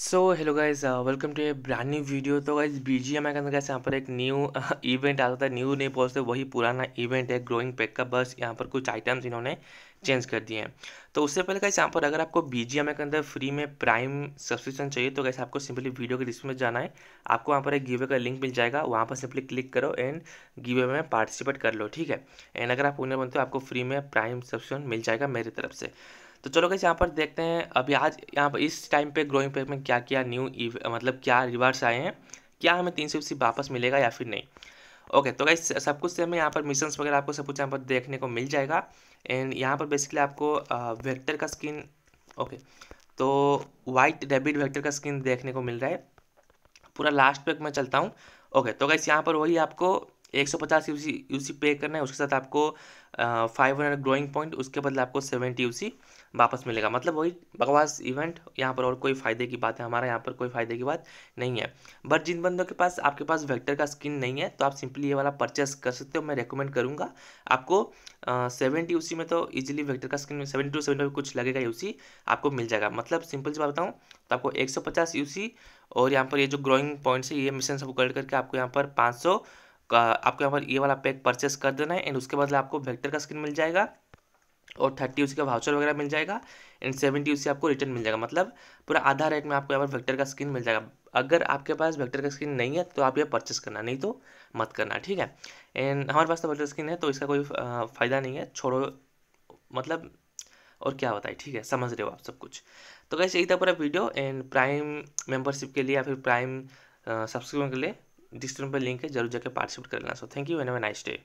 so hello guys welcome to a brand new video तो guys B G M I के अंदर कैसे यहाँ पर एक न्यू इवेंट आता था न्यू नहीं पहुँचते वही पुराना इवेंट है ग्रोइंग पैक का बस यहाँ पर कुछ आइटम्स इन्होंने चेंज कर दिए हैं तो उससे पहले कैसे यहाँ पर अगर आपको बी जी एम आई के अंदर फ्री में प्राइम सब्सक्रिप्शन चाहिए तो कैसे आपको सिंपली वीडियो के डिस्क्रिप्शन में जाना है आपको वहाँ पर एक गिवे का लिंक मिल जाएगा वहाँ पर सिंपली क्लिक करो एंड गिवे में पार्टिसिपेट कर लो ठीक है एंड अगर आप उन्हें बनते हो आपको फ्री में प्राइम सब्सक्रिप्शन मिल जाएगा मेरी तरफ से तो चलो कैसे यहाँ पर देखते हैं अभी आज यहाँ पर इस टाइम पे ग्रोइंग पेज में क्या क्या न्यू मतलब क्या रिवार्ड्स आए हैं क्या हमें तीन सौ वापस मिलेगा या फिर नहीं ओके तो कैसे सब कुछ से हमें यहाँ पर मिशन वगैरह आपको सब कुछ यहाँ पर देखने को मिल जाएगा एंड यहाँ पर बेसिकली आपको वेक्टर का स्किन ओके तो वाइट डेबिट वेक्टर का स्किन देखने को मिल रहा है पूरा लास्ट पे मैं चलता हूँ ओके तो कैसे यहाँ पर वही आपको एक सौ पचास यू सी यू सी पे करना है उसके साथ आपको फाइव हंड्रेड ग्रोइंग पॉइंट उसके बदले आपको सेवेंटी यू सी वापस मिलेगा मतलब वही बकवास इवेंट यहाँ पर और कोई फ़ायदे की बात है हमारा यहाँ पर कोई फ़ायदे की बात नहीं है बट जिन बंदों के पास आपके पास वेक्टर का स्किन नहीं है तो आप सिंपली ये वाला परचेस कर सकते हो मैं रेकमेंड करूँगा आपको सेवेंटी यू में तो ईजिली वेक्टर का स्किन सेवेंटी टू सेवेंटी कुछ लगेगा यू आपको मिल जाएगा मतलब सिंपल सी बात बताऊँ तो आपको एक सौ पचास और यहाँ पर ये जो ग्रोइंग पॉइंट्स है ये मिशन सब कलेक्ट करके आपको यहाँ पर पाँच सौ आपको यहाँ पर ये वाला पैक परचेस कर देना है एंड उसके बदले आपको वेक्टर का स्क्रीन मिल जाएगा और थर्टी उसका वाउचर वगैरह मिल जाएगा एंड सेवेंटी उससे आपको रिटर्न मिल जाएगा मतलब पूरा आधा रेट में आपको यहाँ पर वेक्टर का स्क्रीन मिल जाएगा अगर आपके पास वेक्टर का स्क्रीन नहीं है तो आप ये परचेस करना नहीं तो मत करना ठीक है एंड हमारे पास तो वेक्टर स्क्रीन है तो इसका कोई फ़ायदा नहीं है छोड़ो मतलब और क्या बताए ठीक है समझ रहे हो आप सब कुछ तो कैसे यही था पूरा वीडियो एंड प्राइम मेम्बरशिप के लिए या फिर प्राइम सब्सक्रिप्शन के लिए डिस्क्रिप्शन पर लिंक है जरूर जाकर पार्टिसिपेट कर लेना सो थैंक यू एन एम नाइस डे